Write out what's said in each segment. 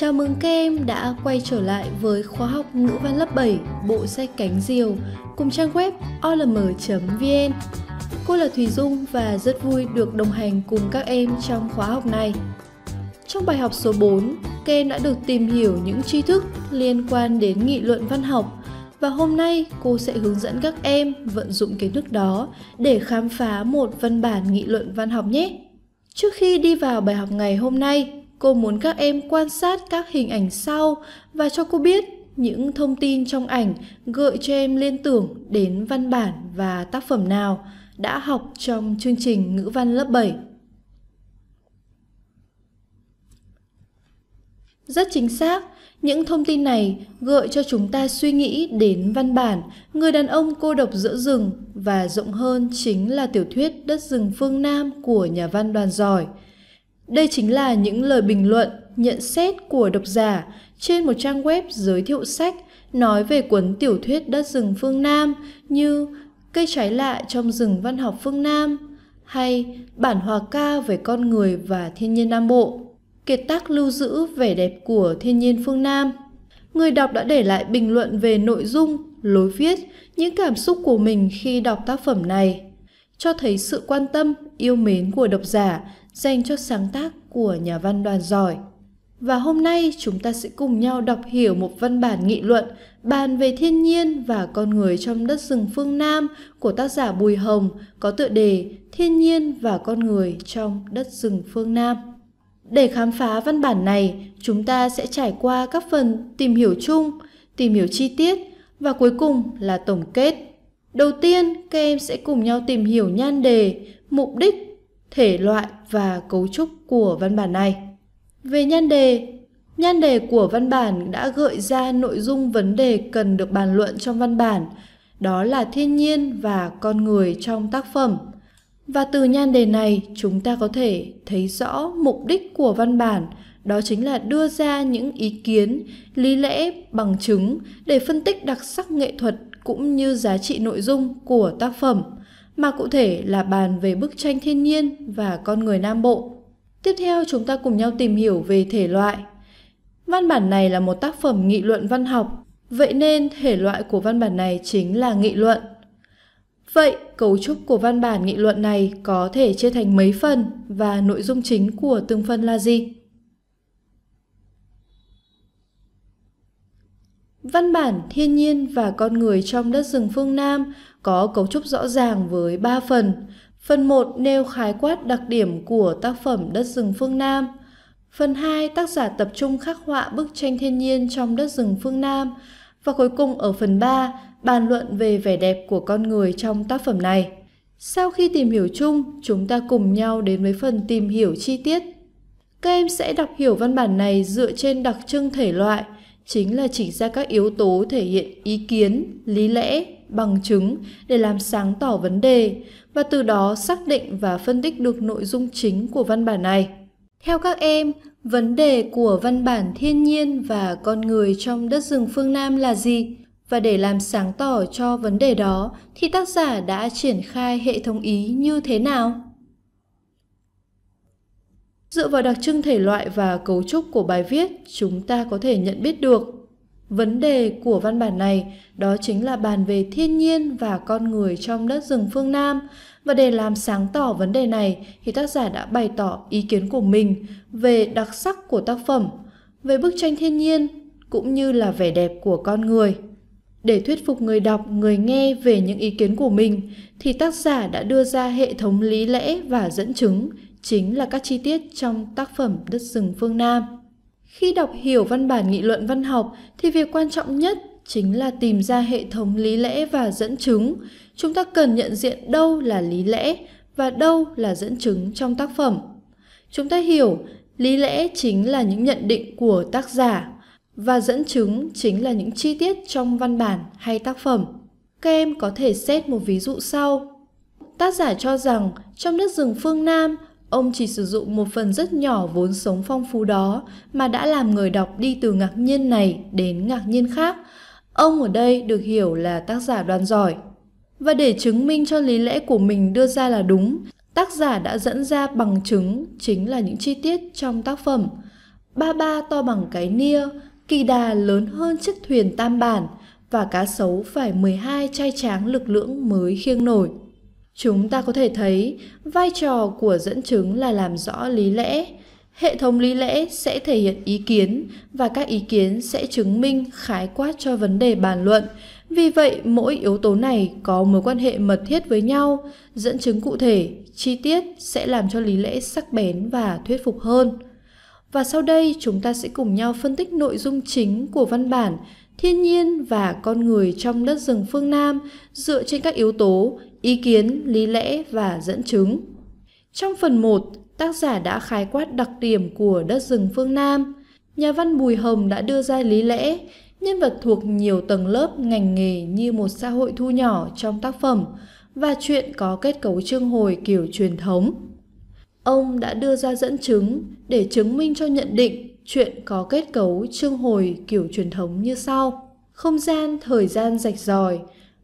Chào mừng các em đã quay trở lại với khóa học ngữ văn lớp 7 bộ sách cánh diều cùng trang web olm.vn. Cô là Thùy Dung và rất vui được đồng hành cùng các em trong khóa học này. Trong bài học số 4, các em đã được tìm hiểu những tri thức liên quan đến nghị luận văn học và hôm nay cô sẽ hướng dẫn các em vận dụng kiến thức đó để khám phá một văn bản nghị luận văn học nhé. Trước khi đi vào bài học ngày hôm nay, cô muốn các em quan sát các hình ảnh sau và cho cô biết những thông tin trong ảnh gợi cho em liên tưởng đến văn bản và tác phẩm nào đã học trong chương trình ngữ văn lớp 7. Rất chính xác, những thông tin này gợi cho chúng ta suy nghĩ đến văn bản Người đàn ông cô độc giữa rừng và rộng hơn chính là tiểu thuyết Đất rừng phương Nam của nhà văn đoàn giỏi – đây chính là những lời bình luận, nhận xét của độc giả trên một trang web giới thiệu sách nói về cuốn tiểu thuyết Đất rừng phương Nam như Cây trái lạ trong rừng văn học phương Nam hay Bản hòa ca về con người và thiên nhiên Nam Bộ. Kiệt tác lưu giữ vẻ đẹp của thiên nhiên phương Nam. Người đọc đã để lại bình luận về nội dung, lối viết, những cảm xúc của mình khi đọc tác phẩm này cho thấy sự quan tâm, yêu mến của độc giả dành cho sáng tác của nhà văn đoàn giỏi. Và hôm nay chúng ta sẽ cùng nhau đọc hiểu một văn bản nghị luận bàn về thiên nhiên và con người trong đất rừng phương Nam của tác giả Bùi Hồng có tựa đề Thiên nhiên và con người trong đất rừng phương Nam. Để khám phá văn bản này, chúng ta sẽ trải qua các phần tìm hiểu chung, tìm hiểu chi tiết và cuối cùng là tổng kết. Đầu tiên, các em sẽ cùng nhau tìm hiểu nhan đề, mục đích thể loại và cấu trúc của văn bản này. Về nhan đề, nhan đề của văn bản đã gợi ra nội dung vấn đề cần được bàn luận trong văn bản, đó là thiên nhiên và con người trong tác phẩm. Và từ nhan đề này, chúng ta có thể thấy rõ mục đích của văn bản, đó chính là đưa ra những ý kiến, lý lẽ, bằng chứng để phân tích đặc sắc nghệ thuật cũng như giá trị nội dung của tác phẩm mà cụ thể là bàn về bức tranh thiên nhiên và con người Nam Bộ. Tiếp theo chúng ta cùng nhau tìm hiểu về thể loại. Văn bản này là một tác phẩm nghị luận văn học, vậy nên thể loại của văn bản này chính là nghị luận. Vậy, cấu trúc của văn bản nghị luận này có thể chia thành mấy phần và nội dung chính của từng phần là gì? Văn bản Thiên nhiên và con người trong đất rừng phương Nam có cấu trúc rõ ràng với 3 phần. Phần 1 nêu khái quát đặc điểm của tác phẩm Đất rừng phương Nam. Phần 2 tác giả tập trung khắc họa bức tranh thiên nhiên trong đất rừng phương Nam. Và cuối cùng ở phần 3 bàn luận về vẻ đẹp của con người trong tác phẩm này. Sau khi tìm hiểu chung, chúng ta cùng nhau đến với phần tìm hiểu chi tiết. Các em sẽ đọc hiểu văn bản này dựa trên đặc trưng thể loại – chính là chỉ ra các yếu tố thể hiện ý kiến lý lẽ bằng chứng để làm sáng tỏ vấn đề và từ đó xác định và phân tích được nội dung chính của văn bản này theo các em vấn đề của văn bản thiên nhiên và con người trong đất rừng phương nam là gì và để làm sáng tỏ cho vấn đề đó thì tác giả đã triển khai hệ thống ý như thế nào Dựa vào đặc trưng thể loại và cấu trúc của bài viết, chúng ta có thể nhận biết được Vấn đề của văn bản này đó chính là bàn về thiên nhiên và con người trong đất rừng phương Nam. Và để làm sáng tỏ vấn đề này thì tác giả đã bày tỏ ý kiến của mình về đặc sắc của tác phẩm, về bức tranh thiên nhiên cũng như là vẻ đẹp của con người. Để thuyết phục người đọc, người nghe về những ý kiến của mình thì tác giả đã đưa ra hệ thống lý lẽ và dẫn chứng chính là các chi tiết trong tác phẩm Đất rừng phương Nam. Khi đọc hiểu văn bản nghị luận văn học thì việc quan trọng nhất chính là tìm ra hệ thống lý lẽ và dẫn chứng. Chúng ta cần nhận diện đâu là lý lẽ và đâu là dẫn chứng trong tác phẩm. Chúng ta hiểu lý lẽ chính là những nhận định của tác giả và dẫn chứng chính là những chi tiết trong văn bản hay tác phẩm. Các em có thể xét một ví dụ sau. Tác giả cho rằng trong đất rừng phương Nam Ông chỉ sử dụng một phần rất nhỏ vốn sống phong phú đó mà đã làm người đọc đi từ ngạc nhiên này đến ngạc nhiên khác. Ông ở đây được hiểu là tác giả đoan giỏi. Và để chứng minh cho lý lẽ của mình đưa ra là đúng, tác giả đã dẫn ra bằng chứng chính là những chi tiết trong tác phẩm. Ba ba to bằng cái nia, kỳ đà lớn hơn chiếc thuyền tam bản và cá sấu phải 12 chai tráng lực lưỡng mới khiêng nổi. Chúng ta có thể thấy vai trò của dẫn chứng là làm rõ lý lẽ. Hệ thống lý lẽ sẽ thể hiện ý kiến và các ý kiến sẽ chứng minh khái quát cho vấn đề bàn luận. Vì vậy, mỗi yếu tố này có mối quan hệ mật thiết với nhau, dẫn chứng cụ thể, chi tiết sẽ làm cho lý lẽ sắc bén và thuyết phục hơn. Và sau đây chúng ta sẽ cùng nhau phân tích nội dung chính của văn bản Thiên nhiên và con người trong đất rừng phương Nam dựa trên các yếu tố ý kiến, lý lẽ và dẫn chứng. Trong phần 1, tác giả đã khái quát đặc điểm của đất rừng phương Nam. Nhà văn Bùi Hồng đã đưa ra lý lẽ, nhân vật thuộc nhiều tầng lớp ngành nghề như một xã hội thu nhỏ trong tác phẩm và chuyện có kết cấu chương hồi kiểu truyền thống. Ông đã đưa ra dẫn chứng để chứng minh cho nhận định chuyện có kết cấu chương hồi kiểu truyền thống như sau. Không gian, thời gian rạch ròi,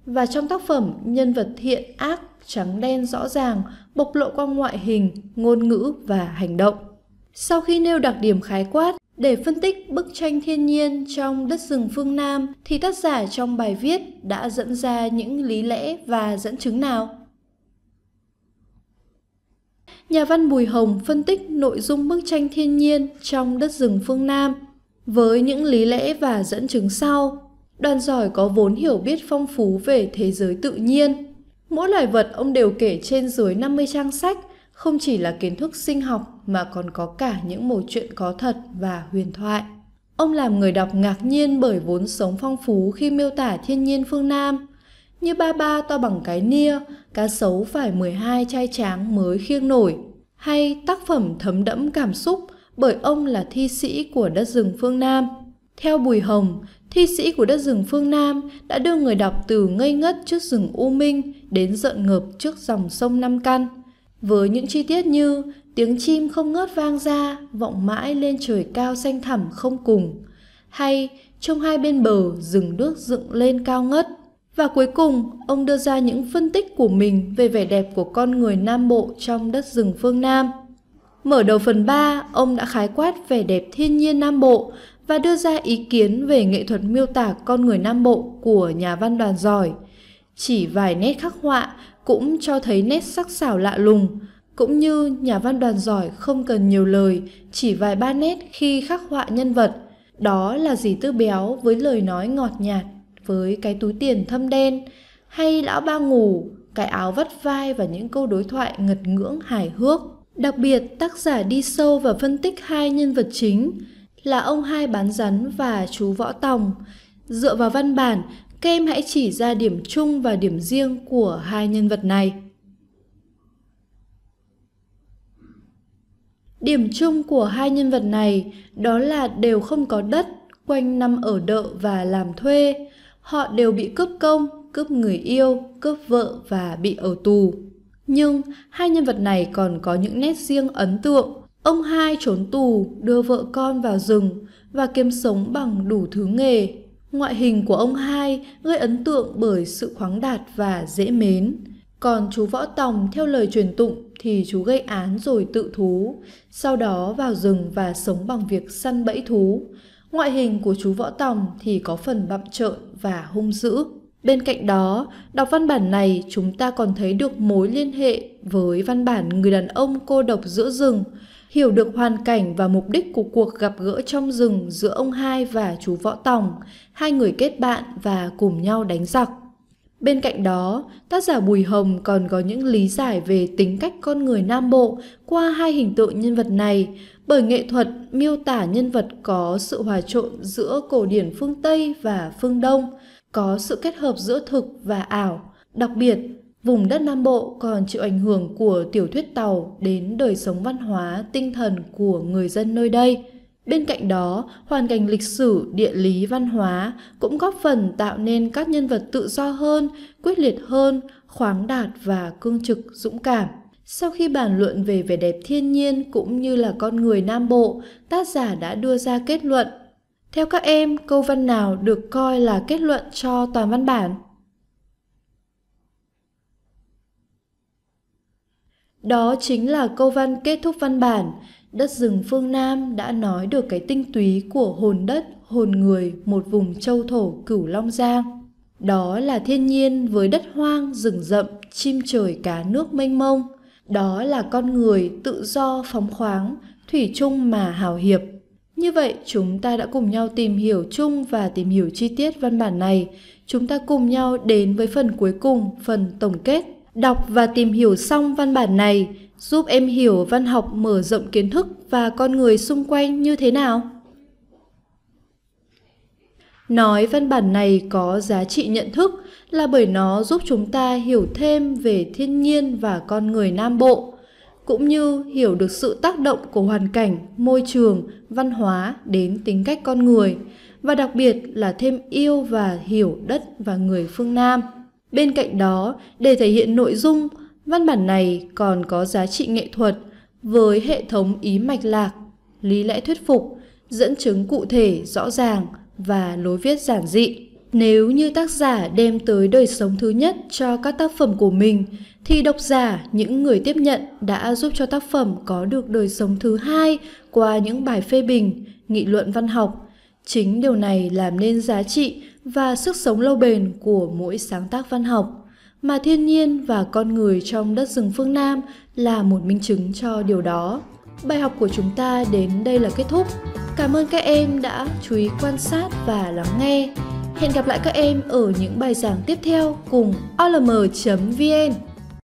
và trong tác phẩm, nhân vật thiện ác trắng đen rõ ràng, bộc lộ qua ngoại hình, ngôn ngữ và hành động. Sau khi nêu đặc điểm khái quát, để phân tích bức tranh thiên nhiên trong đất rừng phương Nam thì tác giả trong bài viết đã dẫn ra những lý lẽ và dẫn chứng nào? Nhà văn Bùi Hồng phân tích nội dung bức tranh thiên nhiên trong đất rừng phương Nam với những lý lẽ và dẫn chứng sau. Đoàn giỏi có vốn hiểu biết phong phú về thế giới tự nhiên. Mỗi loài vật ông đều kể trên dưới 50 trang sách, không chỉ là kiến thức sinh học mà còn có cả những mẩu chuyện có thật và huyền thoại. Ông làm người đọc ngạc nhiên bởi vốn sống phong phú khi miêu tả thiên nhiên phương Nam. Như ba ba to bằng cái nia, cá sấu phải 12 chai tráng mới khiêng nổi. Hay tác phẩm thấm đẫm cảm xúc bởi ông là thi sĩ của đất rừng phương Nam. Theo Bùi Hồng, Thi sĩ của đất rừng phương Nam đã đưa người đọc từ ngây ngất trước rừng U Minh đến giận ngợp trước dòng sông Nam Căn. Với những chi tiết như tiếng chim không ngớt vang ra, vọng mãi lên trời cao xanh thẳm không cùng, hay trong hai bên bờ rừng nước dựng lên cao ngất. Và cuối cùng, ông đưa ra những phân tích của mình về vẻ đẹp của con người Nam Bộ trong đất rừng phương Nam. Mở đầu phần 3, ông đã khái quát vẻ đẹp thiên nhiên Nam Bộ và đưa ra ý kiến về nghệ thuật miêu tả con người Nam Bộ của nhà văn đoàn giỏi. Chỉ vài nét khắc họa cũng cho thấy nét sắc sảo lạ lùng, cũng như nhà văn đoàn giỏi không cần nhiều lời, chỉ vài ba nét khi khắc họa nhân vật. Đó là dì Tư Béo với lời nói ngọt nhạt với cái túi tiền thâm đen, hay lão ba ngủ, cái áo vắt vai và những câu đối thoại ngật ngưỡng hài hước. Đặc biệt, tác giả đi sâu và phân tích hai nhân vật chính, là ông Hai Bán Rắn và chú Võ Tòng. Dựa vào văn bản, các em hãy chỉ ra điểm chung và điểm riêng của hai nhân vật này. Điểm chung của hai nhân vật này đó là đều không có đất, quanh năm ở đợ và làm thuê. Họ đều bị cướp công, cướp người yêu, cướp vợ và bị ở tù. Nhưng hai nhân vật này còn có những nét riêng ấn tượng – Ông hai trốn tù, đưa vợ con vào rừng và kiếm sống bằng đủ thứ nghề. Ngoại hình của ông hai gây ấn tượng bởi sự khoáng đạt và dễ mến. Còn chú Võ Tòng theo lời truyền tụng thì chú gây án rồi tự thú, sau đó vào rừng và sống bằng việc săn bẫy thú. Ngoại hình của chú Võ Tòng thì có phần bậm trợn và hung dữ. Bên cạnh đó, đọc văn bản này chúng ta còn thấy được mối liên hệ với văn bản người đàn ông cô độc giữa rừng – hiểu được hoàn cảnh và mục đích của cuộc gặp gỡ trong rừng giữa ông Hai và chú Võ Tòng, hai người kết bạn và cùng nhau đánh giặc. Bên cạnh đó, tác giả Bùi Hồng còn có những lý giải về tính cách con người Nam Bộ qua hai hình tượng nhân vật này, bởi nghệ thuật miêu tả nhân vật có sự hòa trộn giữa cổ điển phương Tây và phương Đông, có sự kết hợp giữa thực và ảo. Đặc biệt, vùng đất Nam Bộ còn chịu ảnh hưởng của tiểu thuyết Tàu đến đời sống văn hóa, tinh thần của người dân nơi đây. Bên cạnh đó, hoàn cảnh lịch sử, địa lý, văn hóa cũng góp phần tạo nên các nhân vật tự do hơn, quyết liệt hơn, khoáng đạt và cương trực, dũng cảm. Sau khi bàn luận về vẻ đẹp thiên nhiên cũng như là con người Nam Bộ, tác giả đã đưa ra kết luận. Theo các em, câu văn nào được coi là kết luận cho toàn văn bản? Đó chính là câu văn kết thúc văn bản. Đất rừng phương Nam đã nói được cái tinh túy của hồn đất, hồn người một vùng châu thổ cửu Long Giang. Đó là thiên nhiên với đất hoang, rừng rậm, chim trời cá nước mênh mông. Đó là con người tự do phóng khoáng, thủy chung mà hào hiệp. Như vậy, chúng ta đã cùng nhau tìm hiểu chung và tìm hiểu chi tiết văn bản này. Chúng ta cùng nhau đến với phần cuối cùng, phần tổng kết. Đọc và tìm hiểu xong văn bản này giúp em hiểu văn học mở rộng kiến thức và con người xung quanh như thế nào. Nói văn bản này có giá trị nhận thức là bởi nó giúp chúng ta hiểu thêm về thiên nhiên và con người Nam Bộ, cũng như hiểu được sự tác động của hoàn cảnh, môi trường, văn hóa đến tính cách con người, và đặc biệt là thêm yêu và hiểu đất và người phương Nam. Bên cạnh đó, để thể hiện nội dung, văn bản này còn có giá trị nghệ thuật với hệ thống ý mạch lạc, lý lẽ thuyết phục, dẫn chứng cụ thể rõ ràng và lối viết giản dị. Nếu như tác giả đem tới đời sống thứ nhất cho các tác phẩm của mình, thì độc giả, những người tiếp nhận đã giúp cho tác phẩm có được đời sống thứ hai qua những bài phê bình, nghị luận văn học Chính điều này làm nên giá trị và sức sống lâu bền của mỗi sáng tác văn học, mà thiên nhiên và con người trong đất rừng phương Nam là một minh chứng cho điều đó. Bài học của chúng ta đến đây là kết thúc. Cảm ơn các em đã chú ý quan sát và lắng nghe. Hẹn gặp lại các em ở những bài giảng tiếp theo cùng olm.vn.